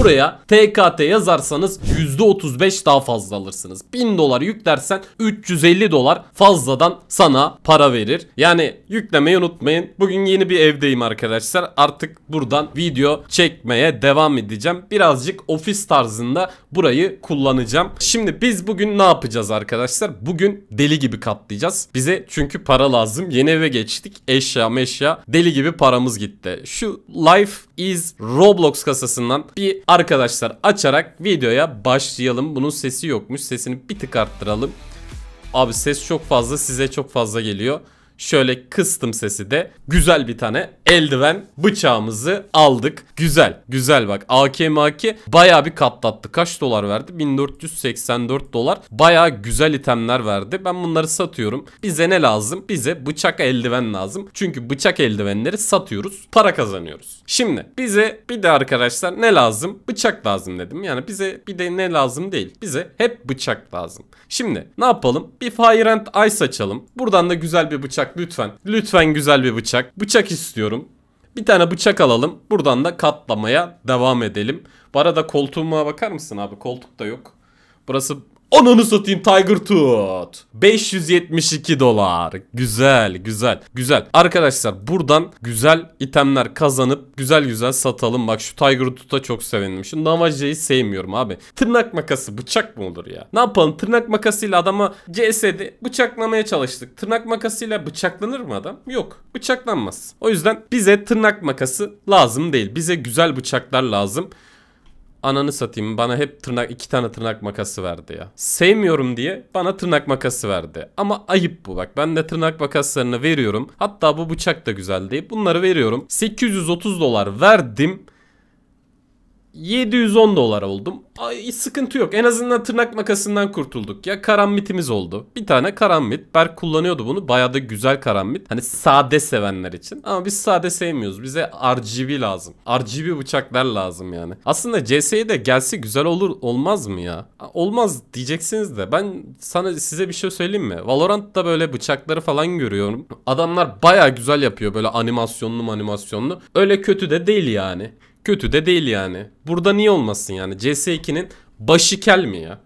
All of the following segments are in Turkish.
Buraya TKT yazarsanız %35 daha fazla alırsınız. 1000 dolar yüklersen 350 dolar fazladan sana para verir. Yani yüklemeyi unutmayın. Bugün yeni bir evdeyim arkadaşlar. Artık buradan video çekmeye devam edeceğim. Birazcık ofis tarzında burayı kullanacağım. Şimdi biz bugün ne yapacağız arkadaşlar? Bugün deli gibi katlayacağız. Bize çünkü para lazım. Yeni eve geçtik. Eşya meşya. Deli gibi paramız gitti. Şu life is Roblox kasasından bir arkadaşlar açarak videoya başlayalım. Bunun sesi yokmuş. Sesini bir tık arttıralım. Abi ses çok fazla size çok fazla geliyor. Şöyle kıstım sesi de. Güzel bir tane eldiven bıçağımızı aldık. Güzel. Güzel bak. AK AK baya bir katlattı. Kaç dolar verdi? 1484 dolar. Baya güzel itemler verdi. Ben bunları satıyorum. Bize ne lazım? Bize bıçak eldiven lazım. Çünkü bıçak eldivenleri satıyoruz. Para kazanıyoruz. Şimdi bize bir de arkadaşlar ne lazım? Bıçak lazım dedim. Yani bize bir de ne lazım değil. Bize hep bıçak lazım. Şimdi ne yapalım? Bir Fire and Ice açalım. Buradan da güzel bir bıçak lütfen. Lütfen güzel bir bıçak. Bıçak istiyorum. Bir tane bıçak alalım. Buradan da katlamaya devam edelim. Bu arada koltuğuma bakar mısın abi? Koltuk da yok. Burası Ananı satayım Tiger Tooth. 572 dolar. Güzel güzel güzel. Arkadaşlar buradan güzel itemler kazanıp güzel güzel satalım. Bak şu Tiger Tooth'a çok sevindim. Şu Navaja'yı sevmiyorum abi. Tırnak makası bıçak mı olur ya? Ne yapalım tırnak makasıyla adama CS'de bıçaklamaya çalıştık. Tırnak makasıyla bıçaklanır mı adam? Yok bıçaklanmaz. O yüzden bize tırnak makası lazım değil. Bize güzel bıçaklar lazım ananı satayım bana hep tırnak iki tane tırnak makası verdi ya. Sevmiyorum diye bana tırnak makası verdi. Ama ayıp bu bak ben de tırnak makaslarını veriyorum. Hatta bu bıçak da güzel değil. Bunları veriyorum. 830 dolar verdim. 710 dolar oldum. Ay, sıkıntı yok. En azından tırnak makasından kurtulduk ya. Karambitimiz oldu. Bir tane karambit. Berk kullanıyordu bunu. Bayağı da güzel karambit. Hani sade sevenler için. Ama biz sade sevmiyoruz. Bize RGB lazım. RGB bıçaklar lazım yani. Aslında CS'ye de gelse güzel olur olmaz mı ya? Olmaz diyeceksiniz de. Ben sana size bir şey söyleyeyim mi? Valorant'ta böyle bıçakları falan görüyorum. Adamlar bayağı güzel yapıyor. Böyle animasyonlu animasyonlu. Öyle kötü de değil yani. Kötü de değil yani. Burada niye olmasın yani? CS2'nin başı kel mi ya?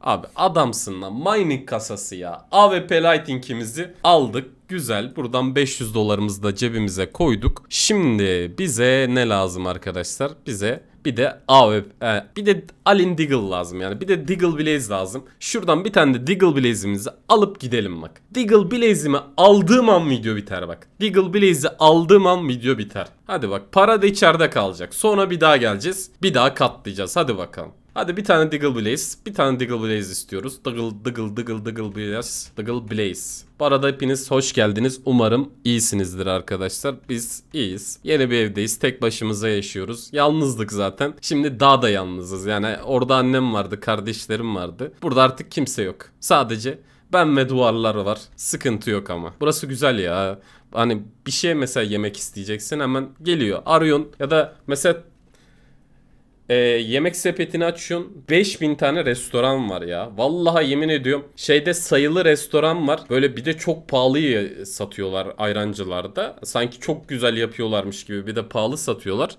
Abi adamsın lan. Mining kasası ya. AWP Lighting'imizi aldık. Güzel. Buradan 500 dolarımızı da cebimize koyduk. Şimdi bize ne lazım arkadaşlar? Bize bir de AWP. E, bir de Alin Diggle lazım yani. Bir de Diggle Blaze lazım. Şuradan bir tane de Diggle Blaze'imizi alıp gidelim bak. Diggle Blaze'imi aldığım an video biter bak. Diggle Blaze'i aldığım an video biter. Hadi bak para da içeride kalacak. Sonra bir daha geleceğiz. Bir daha katlayacağız. Hadi bakalım. Hadi bir tane Diggle Blaze. Bir tane Diggle Blaze istiyoruz. Diggle, Diggle, Diggle, Diggle Blaze. Diggle Blaze. Bu arada hepiniz hoş geldiniz. Umarım iyisinizdir arkadaşlar. Biz iyiyiz. Yeni bir evdeyiz. Tek başımıza yaşıyoruz. Yalnızdık zaten. Şimdi daha da yalnızız. Yani orada annem vardı, kardeşlerim vardı. Burada artık kimse yok. Sadece ben ve duvarlar var. Sıkıntı yok ama. Burası güzel ya. Hani bir şey mesela yemek isteyeceksin hemen geliyor. Arıyorsun ya da mesela e, yemek sepetini açıyorsun. 5000 tane restoran var ya. Vallahi yemin ediyorum. Şeyde sayılı restoran var. Böyle bir de çok pahalı satıyorlar ayrancılarda. Sanki çok güzel yapıyorlarmış gibi bir de pahalı satıyorlar.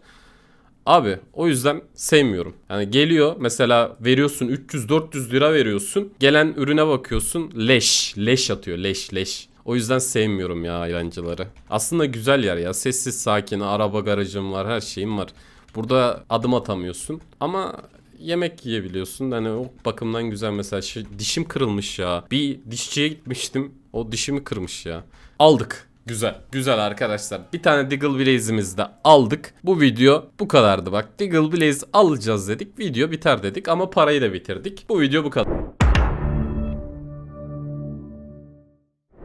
Abi o yüzden sevmiyorum. Yani geliyor mesela veriyorsun 300-400 lira veriyorsun. Gelen ürüne bakıyorsun leş. Leş atıyor leş leş. O yüzden sevmiyorum ya ayrancıları. Aslında güzel yer ya. Sessiz sakin araba garajım var her şeyim var. Burada adım atamıyorsun ama yemek yiyebiliyorsun. Hani o bakımdan güzel mesela şey, dişim kırılmış ya. Bir dişçiye gitmiştim. O dişimi kırmış ya. Aldık. Güzel. Güzel arkadaşlar. Bir tane Diggle Blaze'imizi de aldık. Bu video bu kadardı bak. Diggle Blaze alacağız dedik. Video biter dedik ama parayı da bitirdik. Bu video bu kadar.